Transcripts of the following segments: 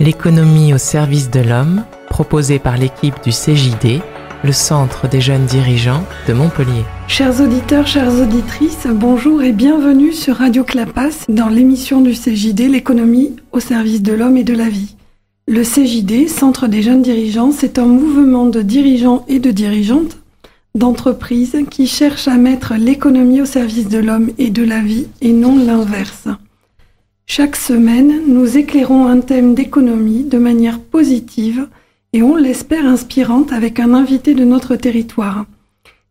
L'économie au service de l'homme, proposée par l'équipe du CJD, le Centre des jeunes dirigeants de Montpellier. Chers auditeurs, chères auditrices, bonjour et bienvenue sur Radio Clapas dans l'émission du CJD L'économie au service de l'homme et de la vie. Le CJD, Centre des jeunes dirigeants, c'est un mouvement de dirigeants et de dirigeantes d'entreprises qui cherchent à mettre l'économie au service de l'homme et de la vie et non l'inverse. Chaque semaine, nous éclairons un thème d'économie de manière positive et on l'espère inspirante avec un invité de notre territoire.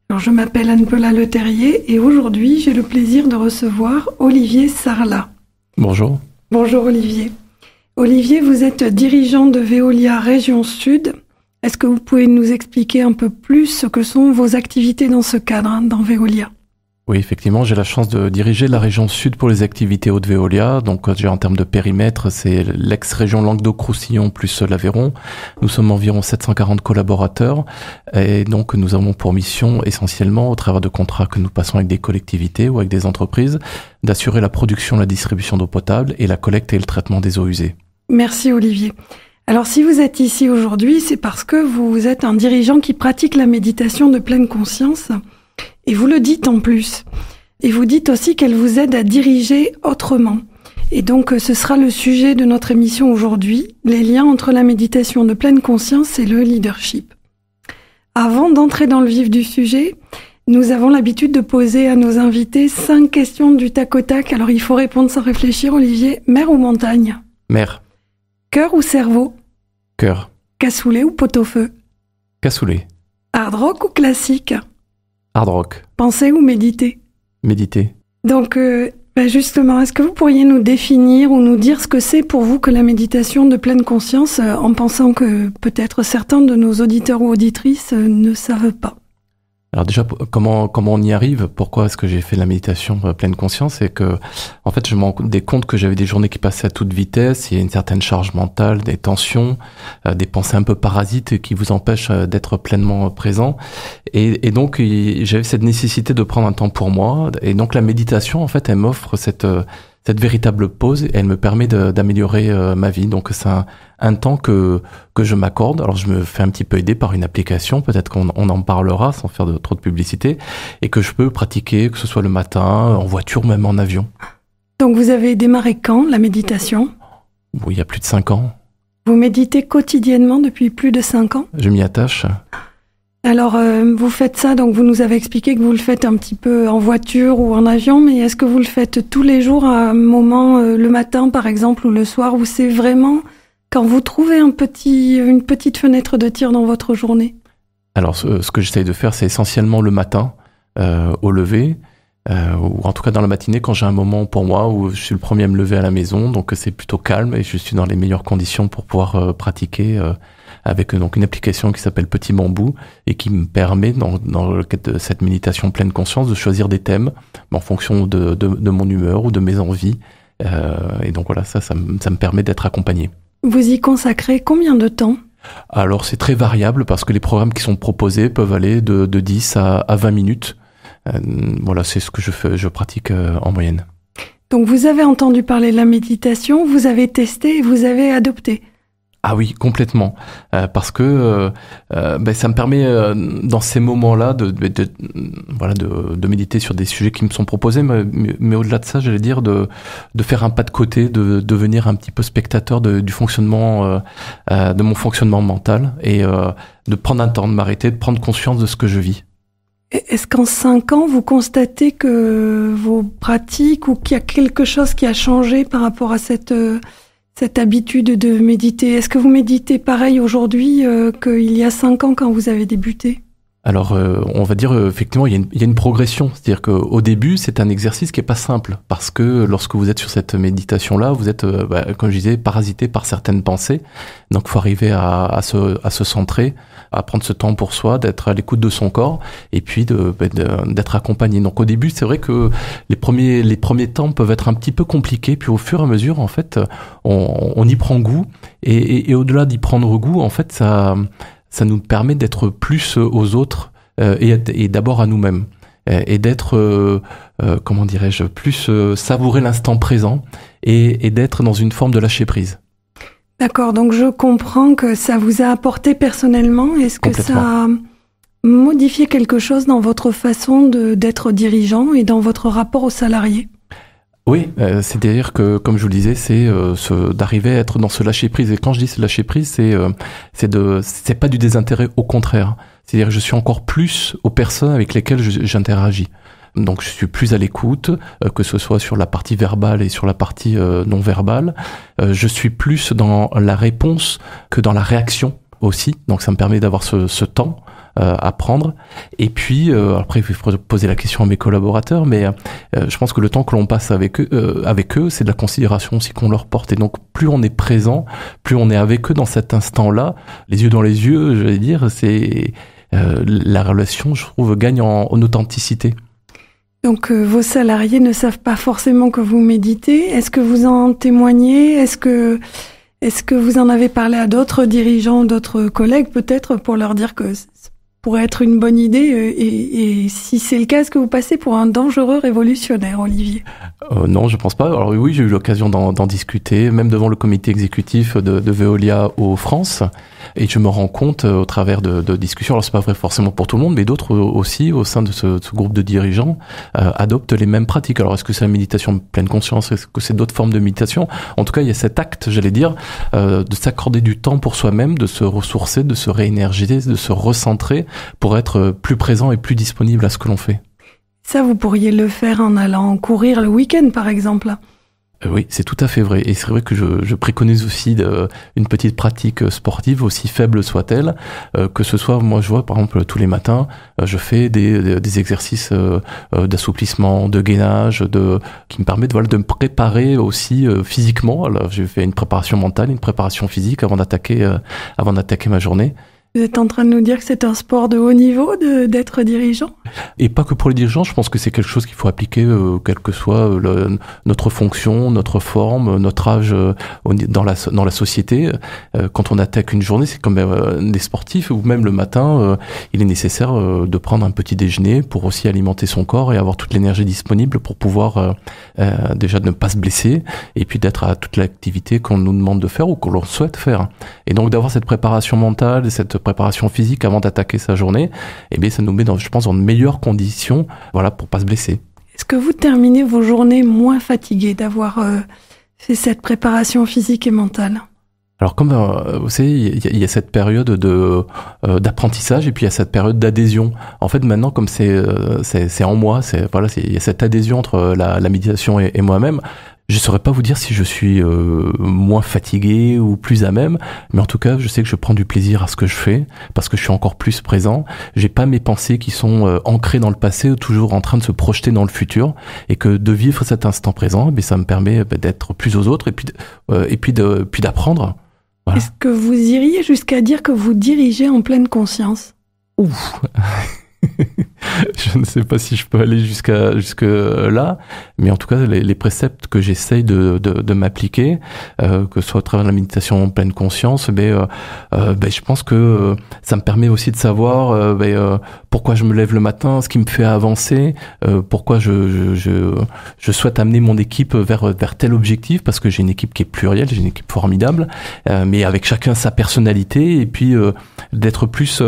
Alors, je m'appelle Anne-Pela Leterrier et aujourd'hui j'ai le plaisir de recevoir Olivier Sarlat. Bonjour. Bonjour Olivier. Olivier, vous êtes dirigeant de Veolia Région Sud. Est-ce que vous pouvez nous expliquer un peu plus ce que sont vos activités dans ce cadre, hein, dans Veolia oui, effectivement, j'ai la chance de diriger la région sud pour les activités haute Veolia. Donc, euh, en termes de périmètre, c'est l'ex-région Languedoc-Roussillon plus l'Aveyron. Nous sommes environ 740 collaborateurs et donc nous avons pour mission essentiellement, au travers de contrats que nous passons avec des collectivités ou avec des entreprises, d'assurer la production, la distribution d'eau potable et la collecte et le traitement des eaux usées. Merci Olivier. Alors si vous êtes ici aujourd'hui, c'est parce que vous êtes un dirigeant qui pratique la méditation de pleine conscience. Et vous le dites en plus. Et vous dites aussi qu'elle vous aide à diriger autrement. Et donc euh, ce sera le sujet de notre émission aujourd'hui, les liens entre la méditation de pleine conscience et le leadership. Avant d'entrer dans le vif du sujet, nous avons l'habitude de poser à nos invités cinq questions du tac au tac. Alors il faut répondre sans réfléchir, Olivier. Mer ou montagne Mer. Cœur ou cerveau Cœur. Cassoulet ou pot-au-feu Cassoulet. Hard rock ou classique Penser ou méditer Méditer. Donc, euh, bah, justement, est-ce que vous pourriez nous définir ou nous dire ce que c'est pour vous que la méditation de pleine conscience, euh, en pensant que peut-être certains de nos auditeurs ou auditrices euh, ne savent pas alors déjà, comment comment on y arrive Pourquoi est-ce que j'ai fait de la méditation euh, pleine conscience C'est que, en fait, je me rends compte que j'avais des journées qui passaient à toute vitesse. Il y a une certaine charge mentale, des tensions, euh, des pensées un peu parasites qui vous empêchent euh, d'être pleinement présent. et donc, j'avais cette nécessité de prendre un temps pour moi. Et donc, la méditation, en fait, elle m'offre cette cette véritable pause, elle me permet d'améliorer euh, ma vie. Donc c'est un, temps que, que je m'accorde. Alors je me fais un petit peu aider par une application, peut-être qu'on en parlera sans faire trop de publicité, et que je peux pratiquer, que ce soit le matin, en voiture, même en avion. Donc vous avez démarré quand la méditation il y a plus de 5 ans. Vous méditez quotidiennement depuis plus de 5 ans Je m'y attache. Alors, euh, vous faites ça, donc vous nous avez expliqué que vous le faites un petit peu en voiture ou en avion, mais est-ce que vous le faites tous les jours à un moment, euh, le matin par exemple, ou le soir, où c'est vraiment quand vous trouvez une petite fenêtre de tir dans votre journée Alors, ce, que j'essaye de faire, c'est essentiellement le matin, euh, au lever, ou en tout cas dans la matinée, quand j'ai un moment pour moi où je suis le premier à me lever à la maison, donc c'est plutôt calme et je suis dans les meilleures conditions pour pouvoir pratiquer avec euh, donc une application qui s'appelle Petit Bambou et qui me permet, dans, le cadre de cette méditation pleine conscience, de choisir des thèmes en fonction de, mon humeur ou de mes envies. Euh, et donc voilà, ça, ça, me permet d'être accompagné. Vous y consacrez combien de temps Alors c'est très variable parce que les programmes qui sont proposés peuvent aller de, 10 à, 20 minutes. Euh, voilà, c'est ce que je, fais, je pratique en moyenne. Donc vous avez entendu parler de la méditation, vous avez testé et vous avez adopté. Ah oui, complètement. Euh, parce que euh, euh, ben, ça me permet, dans ces moments-là, de, de, voilà, de, de, méditer sur des sujets qui me sont proposés, mais, mais au-delà de ça, j'allais dire, de, de faire un pas de côté, de devenir un petit peu spectateur du fonctionnement, de mon fonctionnement mental, et de prendre un temps, de m'arrêter, de prendre conscience de ce que je vis. Est-ce qu'en cinq ans, vous constatez que vos pratiques ou qu'il y a quelque chose qui a changé par rapport à cette cette habitude de méditer Est-ce que vous méditez pareil aujourd'hui euh, qu'il y a cinq ans quand vous avez débuté alors, euh, on va dire, euh, effectivement, il y, a une progression. C'est-à-dire qu'au début, c'est un exercice qui n'est pas simple. Parce que lorsque vous êtes sur cette méditation-là, vous êtes, euh, bah, comme je disais, parasité par certaines pensées. Donc, faut arriver à, à, se, à, centrer, à prendre ce temps pour soi, d'être à l'écoute de son corps, et puis bah, d'être accompagné. Donc, au début, c'est vrai que les premiers, les premiers temps peuvent être un petit peu compliqués. Puis, au fur et à mesure, en fait, on, y prend goût. Et, et au-delà d'y prendre goût, en fait, ça ça nous permet d'être plus euh, aux autres euh, et, d'abord à nous-mêmes et d'être, euh, comment dirais-je, plus savourer l'instant présent et, et d'être dans une forme de lâcher prise. D'accord, donc je comprends que ça vous a apporté personnellement. Est-ce que ça a modifié quelque chose dans votre façon d'être dirigeant et dans votre rapport aux salariés oui, euh, c'est-à-dire que, comme je vous le disais, c'est euh, d'arriver à être dans ce lâcher prise. Et quand je dis ce lâcher prise, euh, c'est pas du désintérêt, au contraire. C'est-à-dire que je suis encore plus aux personnes avec lesquelles j'interagis. Donc je suis plus à l'écoute, que ce soit sur la partie verbale et sur la partie non verbale. je suis plus dans la réponse que dans la réaction aussi. Donc ça me permet d'avoir ce, ce temps euh, à prendre. Et puis, euh, après, il faut poser la question à mes collaborateurs, mais euh, je pense que le temps que l'on passe avec eux, avec eux, c'est de la considération aussi qu'on leur porte. Et donc, plus on est présent, plus on est avec eux dans cet instant-là, les yeux dans les yeux, je vais dire, c'est la relation, je trouve, gagne en, authenticité. Donc vos salariés ne savent pas forcément que vous méditez. Est-ce que vous en témoignez Est-ce que est-ce que vous en avez parlé à d'autres dirigeants, d'autres collègues peut-être pour leur dire que pourrait être une bonne idée euh, et, si c'est le cas, est-ce que vous passez pour un dangereux révolutionnaire, Olivier euh, Non, je pense pas. Alors oui, j'ai eu l'occasion d'en discuter, même devant le comité exécutif de, Veolia aux France, et je me rends compte euh, au travers de, discussions, alors c'est pas vrai forcément pour tout le monde, mais d'autres aussi au sein de ce, groupe de dirigeants adoptent les mêmes pratiques. Alors est-ce que c'est la méditation de pleine conscience Est-ce que c'est d'autres formes de méditation En tout cas, il y a cet acte, j'allais dire, de s'accorder du temps pour soi-même, de se ressourcer, de se réénergiser, de se recentrer pour être plus présent et plus disponible à ce que l'on fait. Ça, vous pourriez le faire en allant courir le week-end, par exemple. Euh, oui, c'est tout à fait vrai. Et c'est vrai que je, préconise aussi une petite pratique sportive, aussi faible soit-elle, euh, que ce soit, moi je vois par exemple tous les matins, euh, je fais des, exercices d'assouplissement, de gainage, qui me permettent de me préparer aussi physiquement. Alors j'ai fait une préparation mentale, une préparation physique avant d'attaquer ma journée. Vous êtes en train de nous dire que c'est un sport de haut niveau d'être dirigeant Et pas que pour les dirigeants, je pense que c'est quelque chose qu'il faut appliquer, euh, quelle que soit euh, notre fonction, notre forme, euh, notre âge dans, la, dans la société. quand on attaque une journée, c'est comme des sportifs, ou même le matin, il est nécessaire de prendre un petit déjeuner pour aussi alimenter son corps et avoir toute l'énergie disponible pour pouvoir déjà ne pas se blesser, et puis d'être à toute l'activité qu'on nous demande de faire ou qu'on l'on souhaite faire. Et donc d'avoir cette préparation mentale, cette préparation physique avant d'attaquer sa journée, et eh bien, ça nous met, dans, je pense, en meilleures conditions voilà, pour pas se blesser. Est-ce que vous terminez vos journées moins fatiguées d'avoir euh, fait cette préparation physique et mentale alors comme euh, vous savez, il y, a cette période de euh, d'apprentissage et puis il y a cette période d'adhésion. En fait, maintenant, comme c'est c'est en moi, c'est voilà, il y a cette adhésion entre la, méditation et moi-même. Je saurais pas vous dire si je suis euh, moins fatigué ou plus à même, mais en tout cas, je sais que je prends du plaisir à ce que je fais parce que je suis encore plus présent. J'ai pas mes pensées qui sont euh, ancrées dans le passé ou toujours en train de se projeter dans le futur et que de vivre cet instant présent, mais eh ça me permet bah, d'être plus aux autres et puis euh, et puis de, puis d'apprendre. Voilà. Est-ce que vous iriez jusqu'à dire que vous dirigez en pleine conscience Ouf je ne sais pas si je peux aller jusqu'à jusque là, mais en tout cas les, préceptes que j'essaye de, de, de m'appliquer, euh, que ce soit au travers de la méditation en pleine conscience, ben ben, je pense que ça me permet aussi de savoir ben, pourquoi je me lève le matin, ce qui me fait avancer, pourquoi je je, je, je, souhaite amener mon équipe vers vers tel objectif, parce que j'ai une équipe qui est plurielle, j'ai une équipe formidable, mais avec chacun sa personnalité et puis d'être plus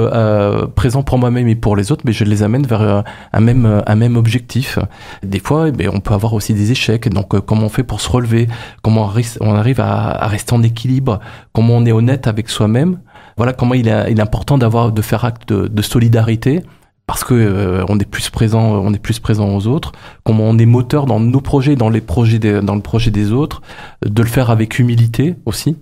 présent pour moi-même et pour les autres, mais je les amène vers euh, un même, euh, un même objectif. Des fois, eh ben, on peut avoir aussi des échecs. Donc, euh, comment on fait pour se relever Comment on, arrive à, rester en équilibre Comment on est honnête avec soi-même Voilà comment il, est important d'avoir de faire acte de, solidarité parce que on est plus présent, on est plus présent aux autres, comment on est moteur dans nos projets, dans les projets, dans le projet des autres, de le faire avec humilité aussi,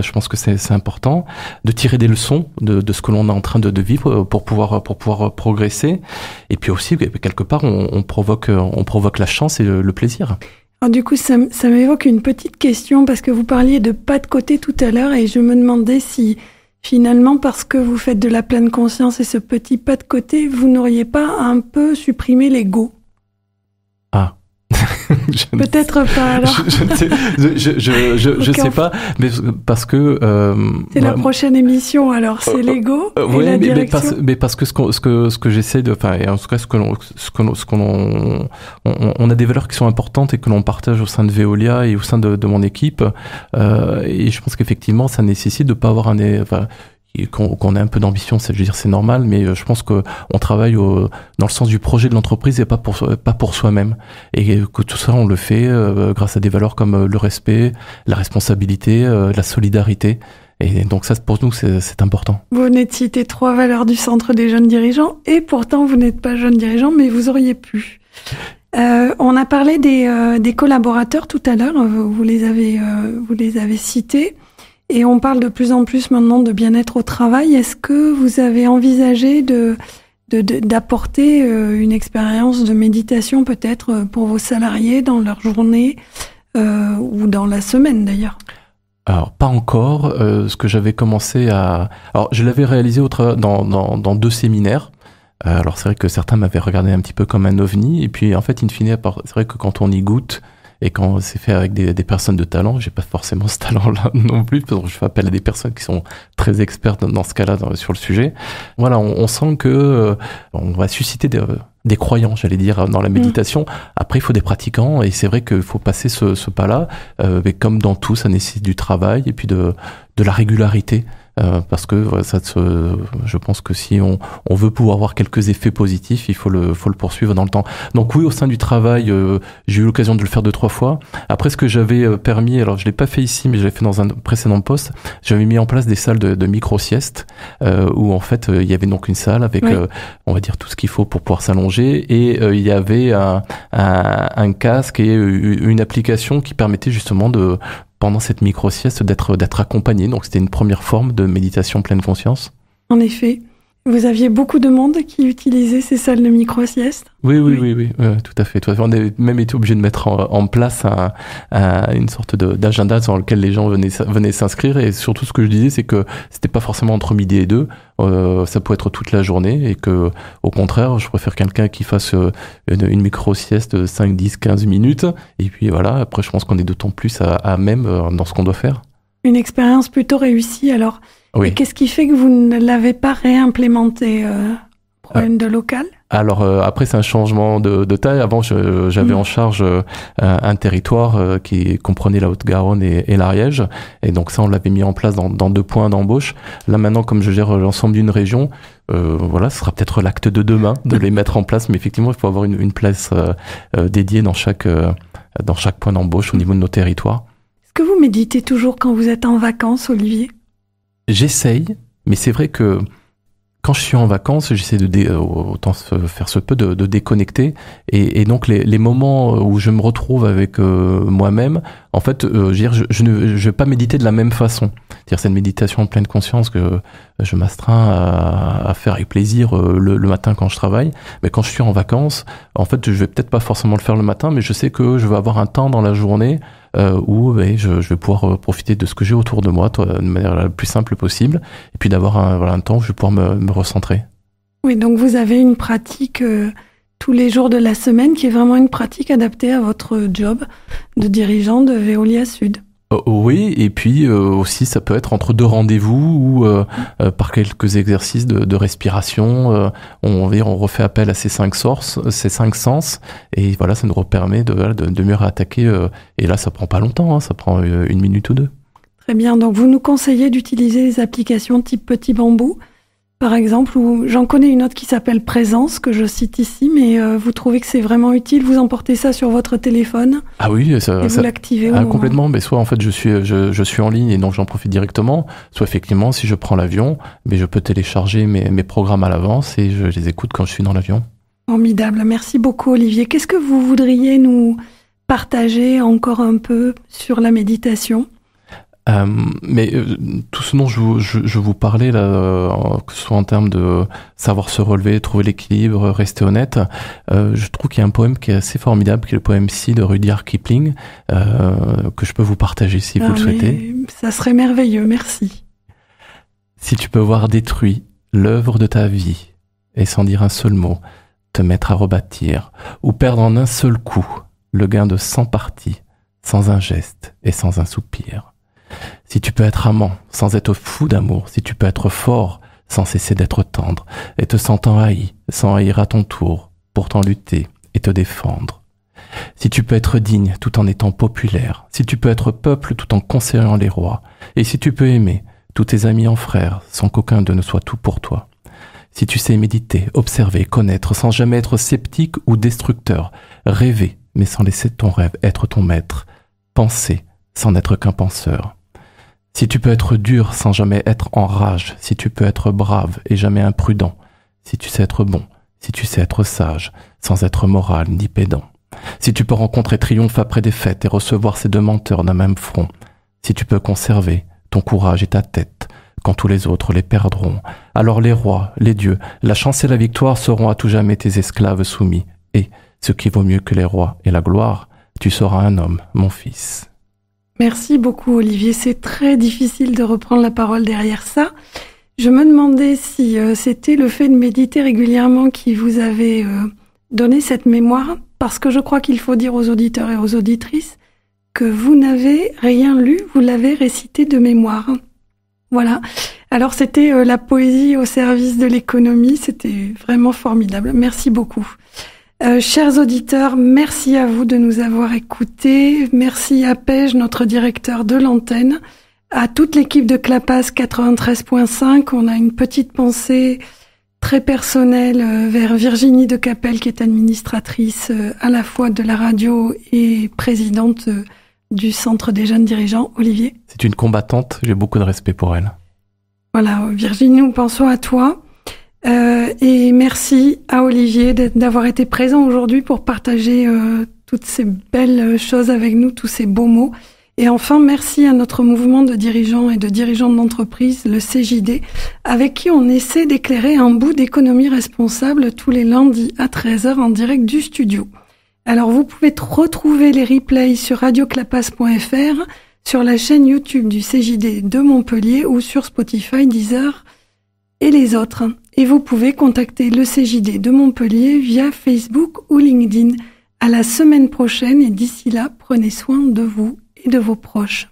je pense que c'est important de tirer des leçons de, ce que l'on est en train de, vivre euh, pour pouvoir pour pouvoir euh, progresser. Et puis aussi quelque part, on, provoque euh, on provoque la chance et le, plaisir. du coup, ça, ça m'évoque une petite question parce que vous parliez de pas de côté tout à l'heure et je me demandais si finalement, parce que vous faites de la pleine conscience et ce petit pas de côté, vous n'auriez pas un peu supprimé l'ego Peut-être pas alors. Je, ne sais pas, mais parce que. Euh, c'est la bah, prochaine émission alors, euh, c'est l'ego. Euh, oui, mais, parce, que ce, que ce que, ce que j'essaie de. Enfin, en tout cas, ce que l'on. Ce qu'on on, a des valeurs qui sont importantes et que l'on partage au sein de Veolia et au sein de, mon équipe. et je pense qu'effectivement, ça nécessite de pas avoir un. Enfin, qu'on qu ait un peu d'ambition, c'est, dire, c'est normal, mais euh, je pense qu'on travaille dans le sens du projet de l'entreprise et pas pour, pas pour soi-même. Et que tout ça, on le fait euh, grâce à des valeurs comme euh, le respect, la responsabilité, la solidarité. Et donc ça, pour nous, c'est important. Vous venez de citer trois valeurs du Centre des jeunes dirigeants, et pourtant, vous n'êtes pas jeune dirigeant, mais vous auriez pu. Euh, on a parlé des, des collaborateurs tout à l'heure, vous, les avez vous les avez cités. Et on parle de plus en plus maintenant de bien-être au travail. Est-ce que vous avez envisagé d'apporter euh, une expérience de méditation peut-être euh, pour vos salariés dans leur journée euh, ou dans la semaine d'ailleurs alors, pas encore. ce que j'avais commencé à... Alors, je l'avais réalisé au dans, deux séminaires. alors, c'est vrai que certains m'avaient regardé un petit peu comme un ovni. Et puis, en fait, in fine, c'est vrai que quand on y goûte, et quand c'est fait avec des, personnes de talent, j'ai pas forcément ce talent-là non plus, parce que je fais appel à des personnes qui sont très expertes dans ce cas-là sur le sujet. Voilà, on, sent que euh, on va susciter des, euh, des croyants, j'allais dire, euh, dans la mm. méditation. Après, il faut des pratiquants, et c'est vrai qu'il faut passer ce, pas-là. mais comme dans tout, ça nécessite du travail et puis de la régularité. Euh, parce que ça se, je pense que si on, on, veut pouvoir avoir quelques effets positifs, il faut le, faut le poursuivre dans le temps. Donc oui, au sein du travail, euh, j'ai eu l'occasion de le faire deux trois fois. Après, ce que j'avais euh, permis, alors je l'ai pas fait ici, mais je l'ai fait dans un précédent poste, j'avais mis en place des salles de, de micro sieste euh, où en fait il y avait donc une salle avec, on va dire tout ce qu'il faut pour pouvoir s'allonger et il y avait un, un casque et une application qui permettait justement de pendant cette micro-sieste d'être accompagné. Donc c'était une première forme de méditation pleine conscience. En effet. Vous aviez beaucoup de monde qui utilisait ces salles de micro-sieste oui, oui, oui, oui, tout à fait. Tout On avait même été obligé de mettre en, place une sorte d'agenda sur lequel les gens venaient, venaient s'inscrire. Et surtout, ce que je disais, c'est que c'était pas forcément entre midi et deux. Euh, ça pouvait être toute la journée et que, au contraire, je préfère quelqu'un qui fasse euh, une, micro-sieste de 5, 10, 15 minutes. Et puis voilà, après, je pense qu'on est d'autant plus à même euh, dans ce qu'on doit faire. Une expérience plutôt réussie. Alors, et qu'est-ce qui fait que vous ne l'avez pas réimplémenté euh, problème de local alors euh, après c'est un changement de, de taille. Avant j'avais mm. en charge euh, un territoire euh, qui comprenait la Haute-Garonne et, l'Ariège, et donc ça on l'avait mis en place dans, dans deux points d'embauche. Là maintenant comme je gère l'ensemble d'une région, voilà, ce sera peut-être l'acte de demain de les mettre en place. Mais effectivement il faut avoir une, une place dédiée dans chaque dans chaque point d'embauche au niveau de nos territoires. Est-ce que vous méditez toujours quand vous êtes en vacances, Olivier j'essaye, mais c'est vrai que quand je suis en vacances, j'essaie de autant faire ce peu de, déconnecter. Et, donc les, moments euh, où je me retrouve avec euh, moi-même, en fait, euh, je, ne je vais pas méditer de la même façon. C'est-à-dire cette méditation en pleine conscience que je m'astreins à, faire avec plaisir le, le, matin quand je travaille. Mais quand je suis en vacances, en fait, je vais peut-être pas forcément le faire le matin, mais je sais que je vais avoir un temps dans la journée euh, où eh, je, je, vais pouvoir euh, profiter de ce que j'ai autour de moi de manière la plus simple possible, et puis d'avoir un, voilà, un temps où je vais pouvoir me, me recentrer. Oui, donc vous avez une pratique euh, tous les jours de la semaine qui est vraiment une pratique adaptée à votre job de dirigeant de Veolia Sud. Euh, oui, et puis euh, aussi ça peut être entre deux rendez-vous ou euh, par quelques exercices de, respiration. on, on refait appel à ces cinq sources, ces cinq sens, et voilà, ça nous permet de, de, mieux réattaquer. et là, ça prend pas longtemps, hein, ça prend une minute ou deux. Très bien, donc vous nous conseillez d'utiliser les applications type Petit Bambou par exemple, j'en connais une autre qui s'appelle Présence, que je cite ici, mais euh, vous trouvez que c'est vraiment utile, vous emportez ça sur votre téléphone Ah oui, ça, l'activez ah, complètement, mais soit en fait je suis, je, suis en ligne et donc j'en profite directement, soit effectivement si je prends l'avion, mais je peux télécharger mes, mes programmes à l'avance et je les écoute quand je suis dans l'avion. Formidable, merci beaucoup Olivier. Qu'est-ce que vous voudriez nous partager encore un peu sur la méditation euh, mais euh, tout ce dont je vous, je, vous parlais, là, euh, que ce soit en termes de savoir se relever, trouver l'équilibre, rester honnête, je trouve qu'il y a un poème qui est assez formidable, qui est le poème Si de Rudyard Kipling, que je peux vous partager si vous ah le souhaitez. Ça serait merveilleux, merci. Si tu peux voir détruit l'œuvre de ta vie, et sans dire un seul mot, te mettre à rebâtir, ou perdre en un seul coup le gain de cent parties, sans un geste et sans un soupir si tu peux être amant sans être fou d'amour, si tu peux être fort sans cesser d'être tendre, et te sentant haï, sans haïr à ton tour, pour t'en lutter et te défendre. Si tu peux être digne tout en étant populaire, si tu peux être peuple tout en conseillant les rois, et si tu peux aimer tous tes amis en frères sans qu'aucun d'eux ne soit tout pour toi. Si tu sais méditer, observer, connaître sans jamais être sceptique ou destructeur, rêver mais sans laisser ton rêve être ton maître, penser sans n'être qu'un penseur. Si tu peux être dur sans jamais être en rage, si tu peux être brave et jamais imprudent, si tu sais être bon, si tu sais être sage, sans être moral ni pédant, si tu peux rencontrer triomphe après défaite et recevoir ses deux menteurs d'un même front, si tu peux conserver ton courage et ta tête, quand tous les autres les perdront, alors les rois, les dieux, la chance et la victoire seront à tout jamais tes esclaves soumis, et, ce qui vaut mieux que les rois et la gloire, tu seras un homme, mon fils. Merci beaucoup Olivier, c'est très difficile de reprendre la parole derrière ça. Je me demandais si euh, c'était le fait de méditer régulièrement qui vous avait euh, donné cette mémoire, parce que je crois qu'il faut dire aux auditeurs et aux auditrices que vous n'avez rien lu, vous l'avez récité de mémoire. Voilà. Alors c'était euh, la poésie au service de l'économie, c'était vraiment formidable. Merci beaucoup. Euh, chers auditeurs, merci à vous de nous avoir écoutés. Merci à Pêche, notre directeur de l'antenne, à toute l'équipe de Clapas 93.5. On a une petite pensée très personnelle euh, vers Virginie de Capelle, qui est administratrice euh, à la fois de la radio et présidente du Centre des jeunes dirigeants, Olivier. C'est une combattante, j'ai beaucoup de respect pour elle. Voilà, Virginie, nous pensons à toi. Euh, et merci à Olivier d'avoir été présent aujourd'hui pour partager euh, toutes ces belles euh, choses avec nous, tous ces beaux mots. Et enfin, merci à notre mouvement de dirigeants et de dirigeantes d'entreprise, le CJD, avec qui on essaie d'éclairer un bout d'économie responsable tous les lundis à 13h en direct du studio. Alors vous pouvez retrouver les replays sur radioclapasse.fr, sur la chaîne YouTube du CJD de Montpellier ou sur Spotify, Deezer, et les autres. Et vous pouvez contacter le CJD de Montpellier via Facebook ou LinkedIn. À la semaine prochaine et d'ici là, prenez soin de vous et de vos proches.